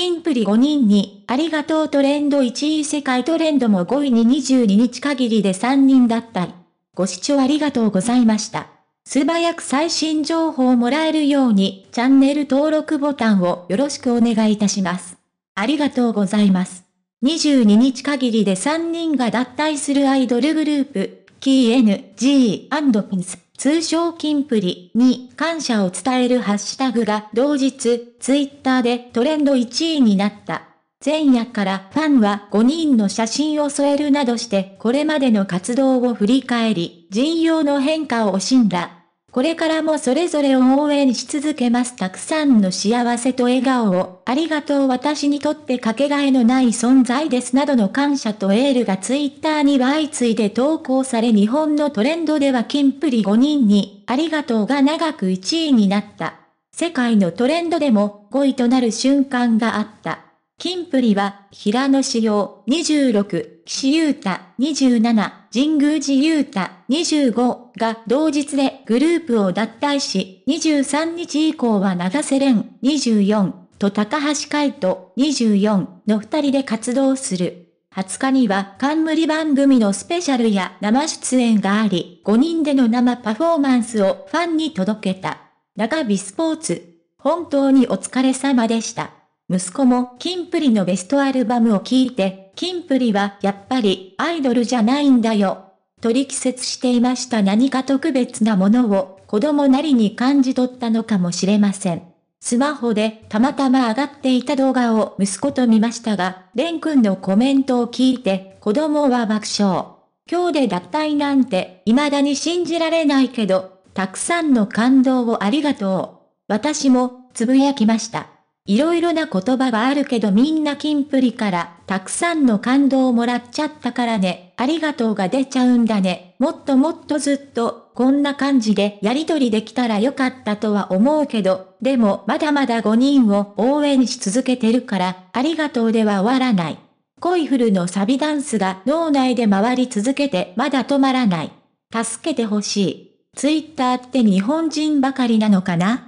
キンプリ5人に、ありがとうトレンド1位世界トレンドも5位に22日限りで3人だったり。ご視聴ありがとうございました。素早く最新情報をもらえるように、チャンネル登録ボタンをよろしくお願いいたします。ありがとうございます。22日限りで3人が脱退するアイドルグループ、KNG&Pins 通称キンプリに感謝を伝えるハッシュタグが同日、ツイッターでトレンド1位になった。前夜からファンは5人の写真を添えるなどしてこれまでの活動を振り返り、陣容の変化を惜しんだ。これからもそれぞれを応援し続けます。たくさんの幸せと笑顔を、ありがとう私にとってかけがえのない存在です。などの感謝とエールがツイッターには相次いで投稿され日本のトレンドでは金プリ5人に、ありがとうが長く1位になった。世界のトレンドでも5位となる瞬間があった。キンプリは、平野紫耀26、岸優太27、神宮寺優太25が同日でグループを脱退し、23日以降は長瀬恋24と高橋海人24の二人で活動する。20日には冠番組のスペシャルや生出演があり、5人での生パフォーマンスをファンに届けた。中日スポーツ、本当にお疲れ様でした。息子もキンプリのベストアルバムを聴いて、キンプリはやっぱりアイドルじゃないんだよ。と力説していました何か特別なものを子供なりに感じ取ったのかもしれません。スマホでたまたま上がっていた動画を息子と見ましたが、レン君のコメントを聞いて子供は爆笑。今日で脱退なんて未だに信じられないけど、たくさんの感動をありがとう。私もつぶやきました。いろいろな言葉はあるけどみんなキンプリからたくさんの感動をもらっちゃったからね。ありがとうが出ちゃうんだね。もっともっとずっと、こんな感じでやりとりできたらよかったとは思うけど、でもまだまだ5人を応援し続けてるから、ありがとうでは終わらない。恋フルのサビダンスが脳内で回り続けてまだ止まらない。助けてほしい。ツイッターって日本人ばかりなのかな